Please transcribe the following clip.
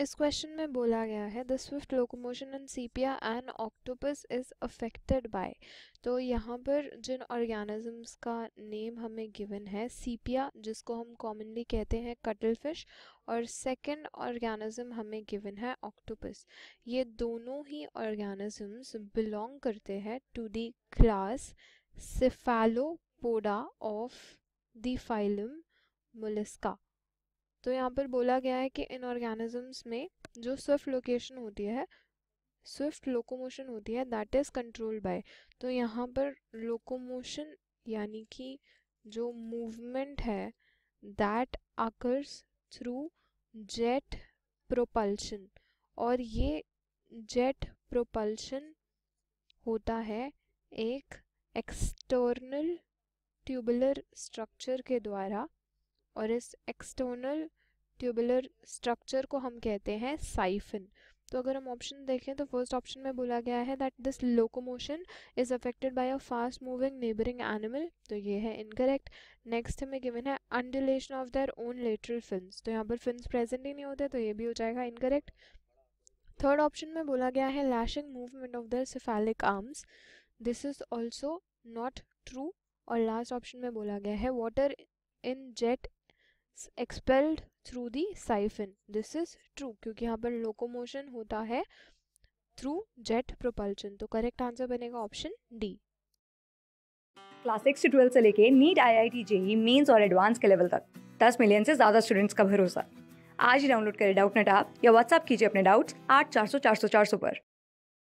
इस क्वेश्चन में बोला गया है the swift locomotion in sepia and octopus is affected by तो यहाँ पर जिन ऑर्गेनिजम्स का नेम हमें गिवन है सीपिया जिसको हम कॉमनली कहते हैं कटल फिश और सेकंड ऑर्गेनिज्म हमें गिवन है ऑक्टोपस ये दोनों ही ऑर्गेनिजम्स बिलोंग करते हैं to the class cephalopoda of the phylum mollusca तो यहाँ पर बोला गया है कि इन ऑर्गेनिजम्स में जो स्विफ्ट लोकेशन होती है स्विफ्ट लोकोमोशन होती है दैट इज़ कंट्रोल्ड बाय तो यहाँ पर लोकोमोशन यानी कि जो मूवमेंट है that occurs through jet propulsion और ये जेट प्रोपल्शन होता है एक एक्सटर्नल ट्यूबुलर स्ट्रक्चर के द्वारा और इस एक्सटर्नल ट्यूबुलर स्ट्रक्चर को हम कहते हैं साइफिन तो अगर हम ऑप्शन देखें तो फर्स्ट ऑप्शन में बोला गया है that this locomotion is affected by a fast moving neighbouring animal तो ये है इनकरेक्ट नेक्स्ट हमें गिवन है undulation of their own lateral film तो यहाँ पर फिल्म प्रेजेंट ही नहीं होते तो ये भी हो जाएगा इनकरेक्ट थर्ड ऑप्शन में बोला गया है lashing movement of their cephalic arms this is also not true और लास्ट ऑप्शन में बोला गया है water in jet expelled through the siphon this is true क्योंकि यहाँ पर लोकोमोशन होता है थ्रू जेट प्रोपल्शन तो करेक्ट आंसर बनेगा ऑप्शन डी क्लास सिक्स से ट्वेल्थ से लेके NEET I I T JEE mains और एडवांस के लेवल तक दस मिलियन से ज़्यादा स्टूडेंट्स का भरोसा आज ही डाउनलोड करें डाउट नेट आप या व्हाट्सअप कीजिए अपने डाउट्स आठ चार सौ चार सौ चार सौ पर